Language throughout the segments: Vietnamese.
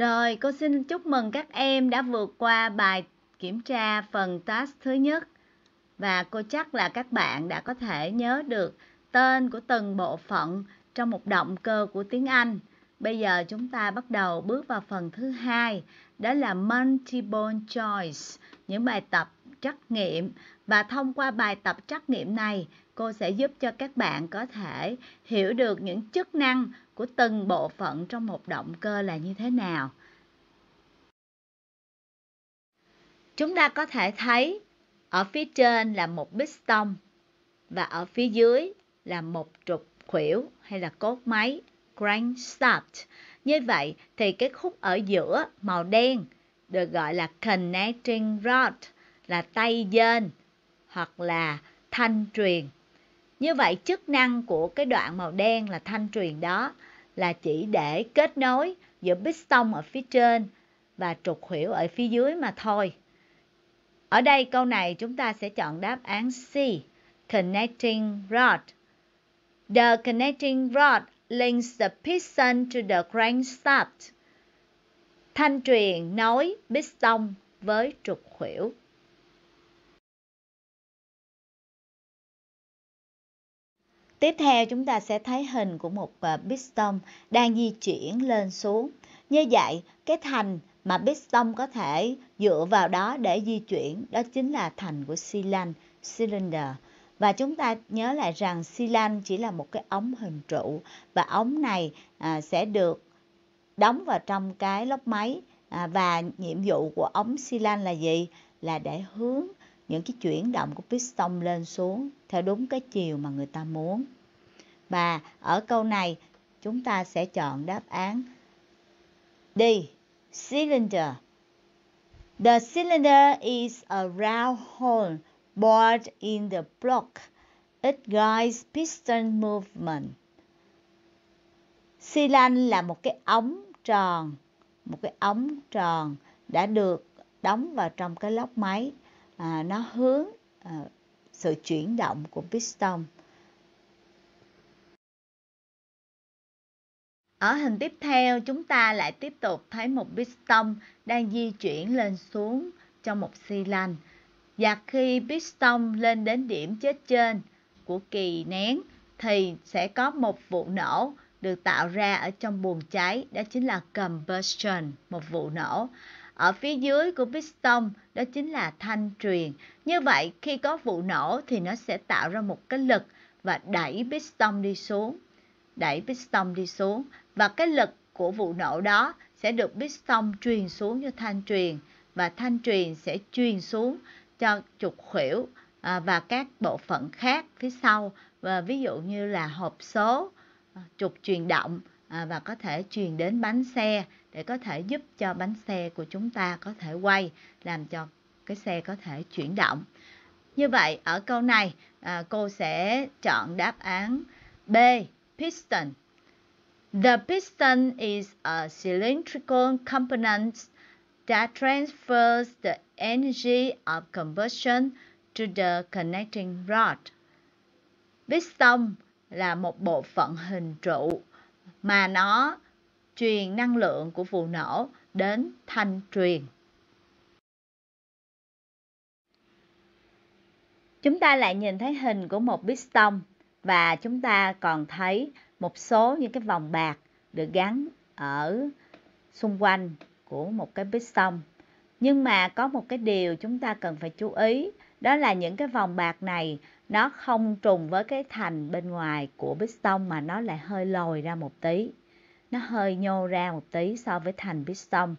Rồi, cô xin chúc mừng các em đã vượt qua bài kiểm tra phần task thứ nhất. Và cô chắc là các bạn đã có thể nhớ được tên của từng bộ phận trong một động cơ của tiếng Anh. Bây giờ chúng ta bắt đầu bước vào phần thứ hai, đó là multiple choice, những bài tập trắc nghiệm và thông qua bài tập trắc nghiệm này cô sẽ giúp cho các bạn có thể hiểu được những chức năng của từng bộ phận trong một động cơ là như thế nào. Chúng ta có thể thấy ở phía trên là một piston và ở phía dưới là một trục khuỷu hay là cốt máy crankshaft. Như vậy thì cái khúc ở giữa màu đen được gọi là connecting rod là tay dên hoặc là thanh truyền như vậy chức năng của cái đoạn màu đen là thanh truyền đó là chỉ để kết nối giữa piston ở phía trên và trục khuỷu ở phía dưới mà thôi. Ở đây câu này chúng ta sẽ chọn đáp án C, connecting rod. The connecting rod links the piston to the crankshaft. Thanh truyền nối piston với trục khuỷu. Tiếp theo chúng ta sẽ thấy hình của một piston ờ, đang di chuyển lên xuống. Như vậy, cái thành mà piston có thể dựa vào đó để di chuyển đó chính là thành của xi lanh, cylinder. Và chúng ta nhớ lại rằng xi lanh chỉ là một cái ống hình trụ và ống này à, sẽ được đóng vào trong cái lốc máy à, và nhiệm vụ của ống xi lanh là gì? Là để hướng những cái chuyển động của piston lên xuống theo đúng cái chiều mà người ta muốn. Và ở câu này chúng ta sẽ chọn đáp án D. Cylinder. The cylinder is a round hole bored in the block. It guides piston movement. Xi lanh là một cái ống tròn, một cái ống tròn đã được đóng vào trong cái lốc máy à, nó hướng à, sự chuyển động của piston Ở hình tiếp theo, chúng ta lại tiếp tục thấy một piston đang di chuyển lên xuống trong một xi lanh. Và khi piston lên đến điểm chết trên của kỳ nén thì sẽ có một vụ nổ được tạo ra ở trong buồng cháy, đó chính là combustion, một vụ nổ ở phía dưới của piston đó chính là thanh truyền. Như vậy khi có vụ nổ thì nó sẽ tạo ra một cái lực và đẩy piston đi xuống. Đẩy piston đi xuống và cái lực của vụ nổ đó sẽ được piston truyền xuống cho thanh truyền và thanh truyền sẽ truyền xuống cho trục khuỷu à, và các bộ phận khác phía sau và ví dụ như là hộp số, à, trục truyền động à, và có thể truyền đến bánh xe để có thể giúp cho bánh xe của chúng ta có thể quay, làm cho cái xe có thể chuyển động. Như vậy, ở câu này à, cô sẽ chọn đáp án B, piston. The piston is a cylindrical component that transfers the energy of combustion to the connecting rod. Piston là một bộ phận hình trụ mà nó truyền năng lượng của vụ nổ đến thanh truyền. Chúng ta lại nhìn thấy hình của một piston và chúng ta còn thấy một số những cái vòng bạc được gắn ở xung quanh của một cái piston. Nhưng mà có một cái điều chúng ta cần phải chú ý, đó là những cái vòng bạc này nó không trùng với cái thành bên ngoài của piston mà nó lại hơi lồi ra một tí nó hơi nhô ra một tí so với thành piston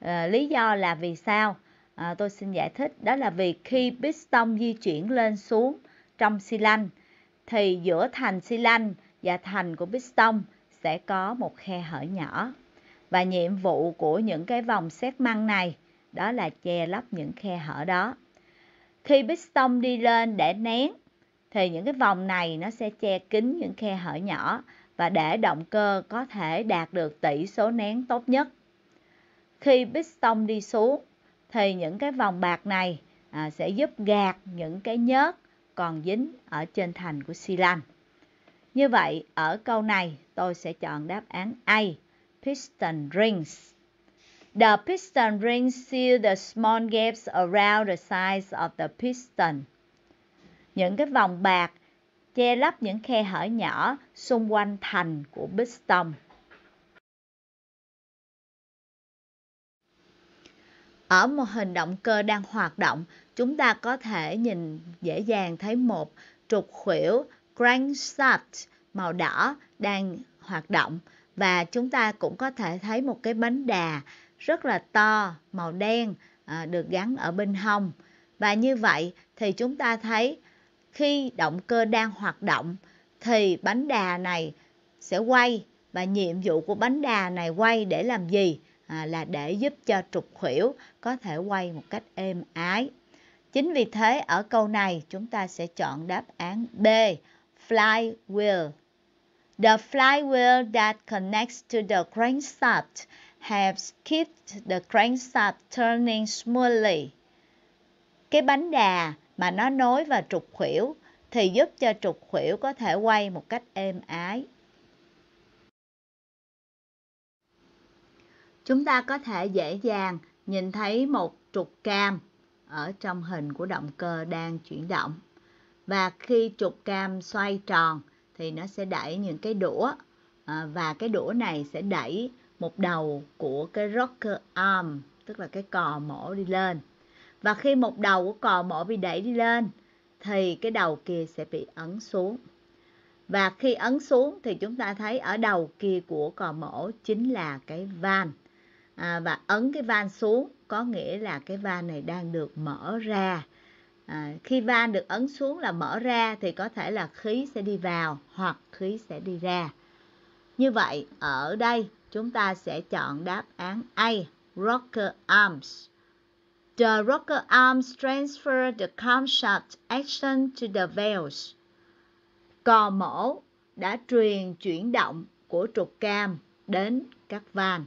à, ờ, lý do là vì sao à, tôi xin giải thích đó là vì khi piston di chuyển lên xuống trong xi lanh thì giữa thành xi lanh và thành của piston sẽ có một khe hở nhỏ và nhiệm vụ của những cái vòng xét măng này đó là che lấp những khe hở đó khi piston đi lên để nén thì những cái vòng này nó sẽ che kín những khe hở nhỏ và để động cơ có thể đạt được tỷ số nén tốt nhất. Khi piston đi xuống thì những cái vòng bạc này à, sẽ giúp gạt những cái nhớt còn dính ở trên thành của xi lanh. Như vậy, ở câu này tôi sẽ chọn đáp án A, piston rings. The piston rings seal the small gaps around the sides of the piston. Những cái vòng bạc che lấp những khe hở nhỏ xung quanh thành của Bistom. Ở một hình động cơ đang hoạt động, chúng ta có thể nhìn dễ dàng thấy một trục khuỷu crankshaft màu đỏ đang hoạt động và chúng ta cũng có thể thấy một cái bánh đà rất là to màu đen à, được gắn ở bên hông và như vậy thì chúng ta thấy khi động cơ đang hoạt động thì bánh đà này sẽ quay và nhiệm vụ của bánh đà này quay để làm gì? À, là để giúp cho trục khuỷu có thể quay một cách êm ái. Chính vì thế ở câu này chúng ta sẽ chọn đáp án B, flywheel. The flywheel that connects to the crankshaft helps keep the crankshaft turning smoothly. Cái bánh đà mà nó nối vào trục khuỷu thì giúp cho trục khuỷu có thể quay một cách êm ái. Chúng ta có thể dễ dàng nhìn thấy một trục cam ở trong hình của động cơ đang chuyển động. Và khi trục cam xoay tròn thì nó sẽ đẩy những cái đũa à, và cái đũa này sẽ đẩy một đầu của cái rocker arm tức là cái cò mổ đi lên và khi một đầu của cò mổ bị đẩy đi lên thì cái đầu kia sẽ bị ấn xuống. Và khi ấn xuống thì chúng ta thấy ở đầu kia của cò mổ chính là cái van. À, và ấn cái van xuống có nghĩa là cái van này đang được mở ra. À, khi van được ấn xuống là mở ra thì có thể là khí sẽ đi vào hoặc khí sẽ đi ra. Như vậy ở đây chúng ta sẽ chọn đáp án A, rocker arms. The rocker arms transfer the camshaft action to the valves. Cò mổ đã truyền chuyển động của trục cam đến các van.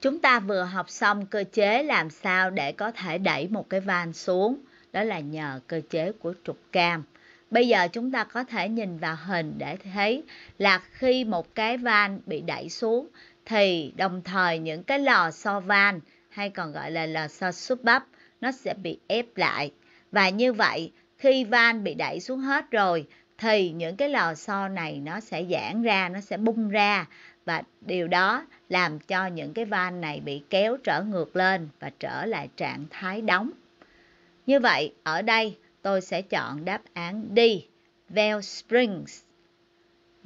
Chúng ta vừa học xong cơ chế làm sao để có thể đẩy một cái van xuống, đó là nhờ cơ chế của trục cam. Bây giờ chúng ta có thể nhìn vào hình để thấy là khi một cái van bị đẩy xuống thì đồng thời những cái lò xo van hay còn gọi là lò xo súp bắp nó sẽ bị ép lại. Và như vậy khi van bị đẩy xuống hết rồi thì những cái lò xo này nó sẽ giãn ra, nó sẽ bung ra và điều đó làm cho những cái van này bị kéo trở ngược lên và trở lại trạng thái đóng. Như vậy, ở đây tôi sẽ chọn đáp án D, valve springs.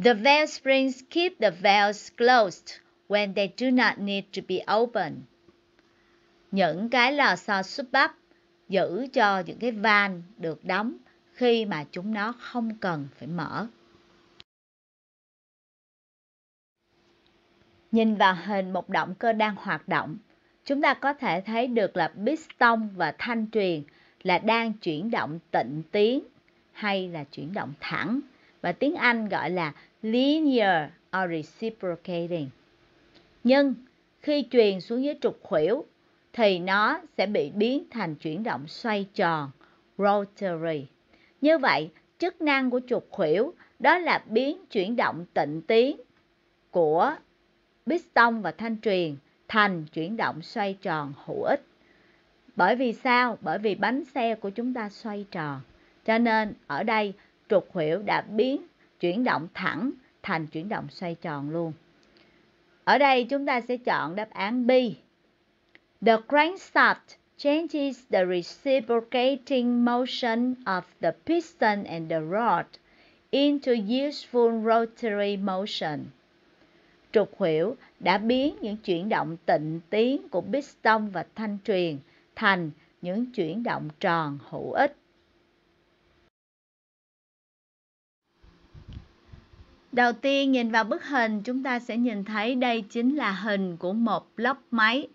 The valve springs keep the valves closed when they do not need to be open. Những cái lò xo súp bắp giữ cho những cái van được đóng khi mà chúng nó không cần phải mở. Nhìn vào hình một động cơ đang hoạt động, chúng ta có thể thấy được là piston và thanh truyền là đang chuyển động tịnh tiến hay là chuyển động thẳng và tiếng Anh gọi là linear or reciprocating nhưng khi truyền xuống dưới trục khuỷu thì nó sẽ bị biến thành chuyển động xoay tròn rotary. Như vậy, chức năng của trục khuỷu đó là biến chuyển động tịnh tiến của piston và thanh truyền thành chuyển động xoay tròn hữu ích. Bởi vì sao? Bởi vì bánh xe của chúng ta xoay tròn. Cho nên ở đây trục khuỷu đã biến chuyển động thẳng thành chuyển động xoay tròn luôn. Ở đây chúng ta sẽ chọn đáp án B. The crankshaft changes the reciprocating motion of the piston and the rod into useful rotary motion. Trục khuỷu đã biến những chuyển động tịnh tiến của piston và thanh truyền thành những chuyển động tròn hữu ích. Đầu tiên nhìn vào bức hình chúng ta sẽ nhìn thấy đây chính là hình của một lốc máy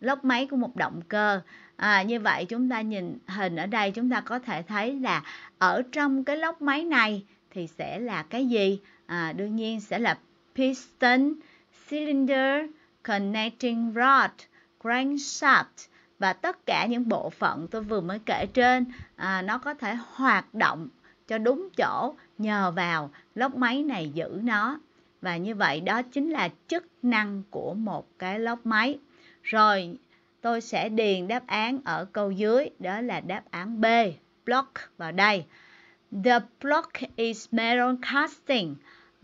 lốc máy của một động cơ à, như vậy chúng ta nhìn hình ở đây chúng ta có thể thấy là ở trong cái lốc máy này thì sẽ là cái gì à, đương nhiên sẽ là piston cylinder connecting rod crankshaft và tất cả những bộ phận tôi vừa mới kể trên à, nó có thể hoạt động cho đúng chỗ nhờ vào lốc máy này giữ nó và như vậy đó chính là chức năng của một cái lốc máy rồi tôi sẽ điền đáp án ở câu dưới đó là đáp án B block vào đây the block is metal casting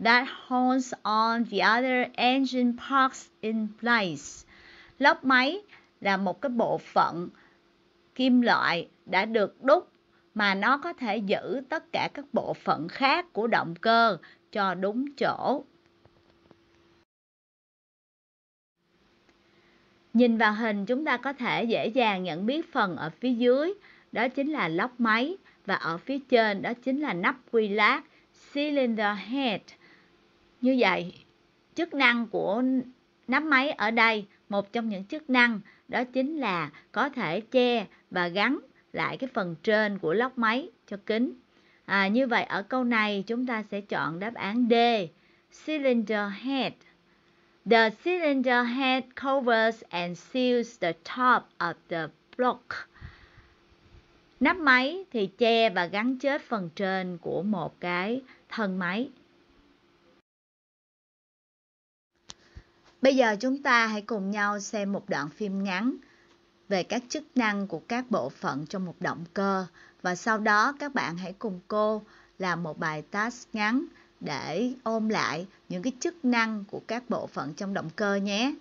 that holds on the other engine parts in place lốc máy là một cái bộ phận kim loại đã được đúc mà nó có thể giữ tất cả các bộ phận khác của động cơ cho đúng chỗ. Nhìn vào hình chúng ta có thể dễ dàng nhận biết phần ở phía dưới đó chính là lốc máy và ở phía trên đó chính là nắp quy lát cylinder head. Như vậy, chức năng của nắp máy ở đây, một trong những chức năng đó chính là có thể che và gắn lại cái phần trên của lóc máy cho kính. À, như vậy ở câu này chúng ta sẽ chọn đáp án D, cylinder head. The cylinder head covers and seals the top of the block. Nắp máy thì che và gắn chết phần trên của một cái thân máy. Bây giờ chúng ta hãy cùng nhau xem một đoạn phim ngắn về các chức năng của các bộ phận trong một động cơ và sau đó các bạn hãy cùng cô làm một bài task ngắn để ôm lại những cái chức năng của các bộ phận trong động cơ nhé.